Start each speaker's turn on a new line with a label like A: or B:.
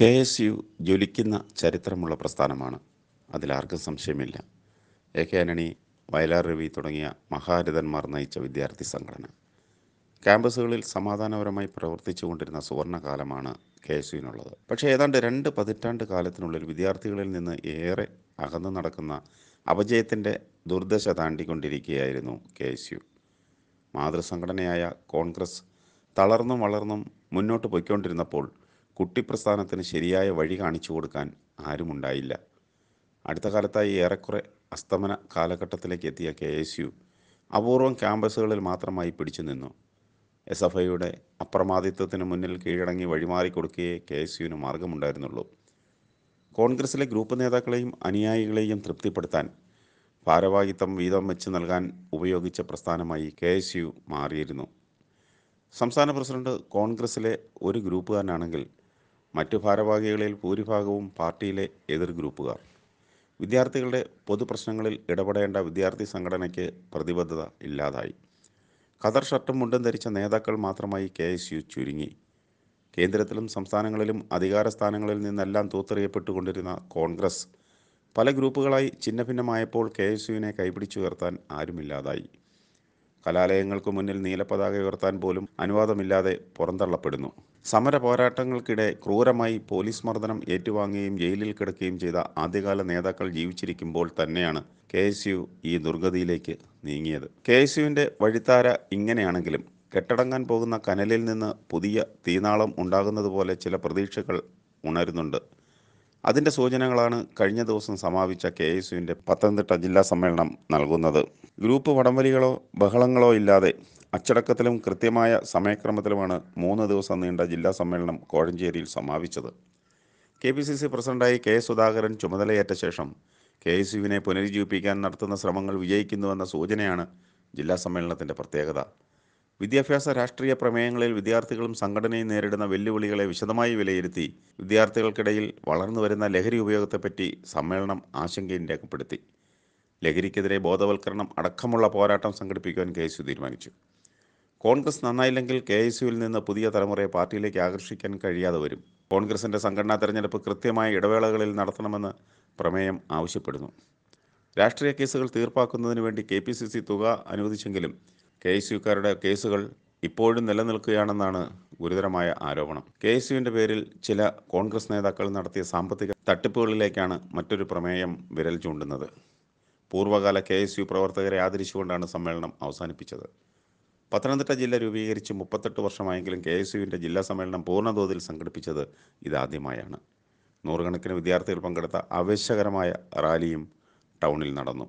A: K S U ജ്വലിക്കുന്ന ചരിത്രമുള്ള പ്രസ്ഥാനമാണ് അതിലാർക്കും സംശയമില്ല എ കെ ആനണി വയലാർ രവി തുടങ്ങിയ മഹാരഥന്മാർ നയിച്ച വിദ്യാർത്ഥി സംഘടന ക്യാമ്പസുകളിൽ സമാധാനപരമായി പ്രവർത്തിച്ചുകൊണ്ടിരുന്ന സുവർണകാലമാണ് കെ എസ് യുവിനുള്ളത് പക്ഷേ ഏതാണ്ട് രണ്ട് പതിറ്റാണ്ട് കാലത്തിനുള്ളിൽ വിദ്യാർത്ഥികളിൽ നിന്ന് ഏറെ അകന്നു നടക്കുന്ന അപജയത്തിൻ്റെ ദുർദശ താണ്ടിക്കൊണ്ടിരിക്കുകയായിരുന്നു കെ എസ് യു മാതൃസംഘടനയായ കോൺഗ്രസ് തളർന്നും വളർന്നും മുന്നോട്ട് പോയിക്കൊണ്ടിരുന്നപ്പോൾ കുട്ടിപ്രസ്ഥാനത്തിന് ശരിയായ വഴി കാണിച്ചു കൊടുക്കാൻ ആരുമുണ്ടായില്ല അടുത്ത കാലത്തായി ഏറെക്കുറെ അസ്തമന കാലഘട്ടത്തിലേക്ക് എത്തിയ കെ എസ് യു അപൂർവം ക്യാമ്പസുകളിൽ മാത്രമായി പിടിച്ചു നിന്നു എസ് എഫ് ഐയുടെ അപ്രമാദിത്വത്തിന് മുന്നിൽ കീഴടങ്ങി വഴിമാറി കൊടുക്കുകയേ കെ എസ് യുവിന് മാർഗമുണ്ടായിരുന്നുള്ളൂ കോൺഗ്രസിലെ ഗ്രൂപ്പ് നേതാക്കളെയും അനുയായികളെയും തൃപ്തിപ്പെടുത്താൻ ഭാരവാഹിത്വം വീതം വെച്ച് നൽകാൻ ഉപയോഗിച്ച പ്രസ്ഥാനമായി കെ എസ് യു മാറിയിരുന്നു സംസ്ഥാന പ്രസിഡന്റ് കോൺഗ്രസിലെ ഒരു ഗ്രൂപ്പുകാരനാണെങ്കിൽ മറ്റു ഭാരവാഹികളിൽ ഭൂരിഭാഗവും പാർട്ടിയിലെ എതിർ ഗ്രൂപ്പുകാർ വിദ്യാർത്ഥികളുടെ പൊതുപ്രശ്നങ്ങളിൽ ഇടപെടേണ്ട വിദ്യാർത്ഥി സംഘടനയ്ക്ക് പ്രതിബദ്ധത ഇല്ലാതായി ഖദർ ഷർട്ടും മുണ്ടും ധരിച്ച നേതാക്കൾ മാത്രമായി കെ എസ് യു ചുരുങ്ങി കേന്ദ്രത്തിലും സംസ്ഥാനങ്ങളിലും അധികാര സ്ഥാനങ്ങളിൽ നിന്നെല്ലാം തൂത്തെറിയപ്പെട്ടുകൊണ്ടിരുന്ന കോൺഗ്രസ് പല ഗ്രൂപ്പുകളായി ചിഹ്നഭിന്നമായപ്പോൾ കെ എസ് യുവിനെ കൈപിടിച്ചുയർത്താൻ ആരുമില്ലാതായി കലാലയങ്ങൾക്ക് മുന്നിൽ നീലപതാക ഉയർത്താൻ പോലും അനുവാദമില്ലാതെ പുറന്തള്ളപ്പെടുന്നു സമര പോരാട്ടങ്ങൾക്കിടെ ക്രൂരമായി പോലീസ് മർദ്ദനം ഏറ്റുവാങ്ങുകയും ജയിലിൽ കിടക്കുകയും ചെയ്ത ആദ്യകാല നേതാക്കൾ ജീവിച്ചിരിക്കുമ്പോൾ തന്നെയാണ് കെ എസ് യു ഈ ദുർഗതിയിലേക്ക് നീങ്ങിയത് കെ എസ് യുവിൻ്റെ വഴിത്താര ഇങ്ങനെയാണെങ്കിലും കെട്ടടങ്ങാൻ പോകുന്ന കനലിൽ നിന്ന് പുതിയ തീനാളം ഉണ്ടാകുന്നത് പോലെ ചില പ്രതീക്ഷകൾ ഉണരുന്നുണ്ട് അതിൻ്റെ സൂചനകളാണ് കഴിഞ്ഞ ദിവസം സമാപിച്ച കെ എസ് യുവിൻ്റെ പത്തനംതിട്ട ജില്ലാ സമ്മേളനം നൽകുന്നത് ഗ്രൂപ്പ് വടംവലികളോ ബഹളങ്ങളോ ഇല്ലാതെ അച്ചടക്കത്തിലും കൃത്യമായ സമയക്രമത്തിലുമാണ് മൂന്ന് ദിവസം നീണ്ട ജില്ലാ സമ്മേളനം കോഴഞ്ചേരിയിൽ സമാപിച്ചത് കെ പി സി സി പ്രസിഡന്റായി കെ സുധാകരൻ ചുമതലയേറ്റ ശേഷം കെ എസ് യുവിനെ പുനരുജ്ജീവിപ്പിക്കാൻ നടത്തുന്ന ശ്രമങ്ങൾ വിജയിക്കുന്നുവെന്ന സൂചനയാണ് ജില്ലാ സമ്മേളനത്തിൻ്റെ പ്രത്യേകത വിദ്യാഭ്യാസ രാഷ്ട്രീയ പ്രമേയങ്ങളിൽ വിദ്യാർത്ഥികളും സംഘടനയും നേരിടുന്ന വെല്ലുവിളികളെ വിശദമായി വിലയിരുത്തി വിദ്യാർത്ഥികൾക്കിടയിൽ വളർന്നു വരുന്ന ലഹരി ഉപയോഗത്തെപ്പറ്റി സമ്മേളനം ആശങ്കയും രേഖപ്പെടുത്തി ലഹരിക്കെതിരെ ബോധവൽക്കരണം അടക്കമുള്ള പോരാട്ടം സംഘടിപ്പിക്കുവാൻ കെ എസ് യു തീരുമാനിച്ചു കോൺഗ്രസ് നന്നായില്ലെങ്കിൽ കെ എസ് യുവിൽ നിന്ന് പുതിയ തലമുറയെ പാർട്ടിയിലേക്ക് ആകർഷിക്കാൻ കഴിയാതെ വരും കോൺഗ്രസിൻ്റെ സംഘടനാ തെരഞ്ഞെടുപ്പ് കൃത്യമായ ഇടവേളകളിൽ നടത്തണമെന്ന് പ്രമേയം ആവശ്യപ്പെടുന്നു രാഷ്ട്രീയ കേസുകൾ തീർപ്പാക്കുന്നതിന് വേണ്ടി കെ പി സി സി തുക അനുവദിച്ചെങ്കിലും കെ എസ് യുക്കാരുടെ കേസുകൾ ഇപ്പോഴും നിലനിൽക്കുകയാണെന്നാണ് ഗുരുതരമായ ആരോപണം കെ എസ് യുവിൻ്റെ പേരിൽ ചില കോൺഗ്രസ് നേതാക്കൾ നടത്തിയ സാമ്പത്തിക തട്ടിപ്പുകളിലേക്കാണ് മറ്റൊരു പ്രമേയം വിരൽ ചൂണ്ടുന്നത് പൂർവ്വകാല കെ എസ് യു പ്രവർത്തകരെ ആദരിച്ചുകൊണ്ടാണ് സമ്മേളനം അവസാനിപ്പിച്ചത് പത്തനംതിട്ട ജില്ല രൂപീകരിച്ച് മുപ്പത്തെട്ട് വർഷമായെങ്കിലും കെ എസ് യുവിൻ്റെ ജില്ലാ സമ്മേളനം പൂർണ്ണതോതിൽ സംഘടിപ്പിച്ചത് ഇതാദ്യമായാണ് നൂറുകണക്കിന് വിദ്യാർത്ഥികൾ പങ്കെടുത്ത ആവേശകരമായ റാലിയും ടൗണിൽ നടന്നു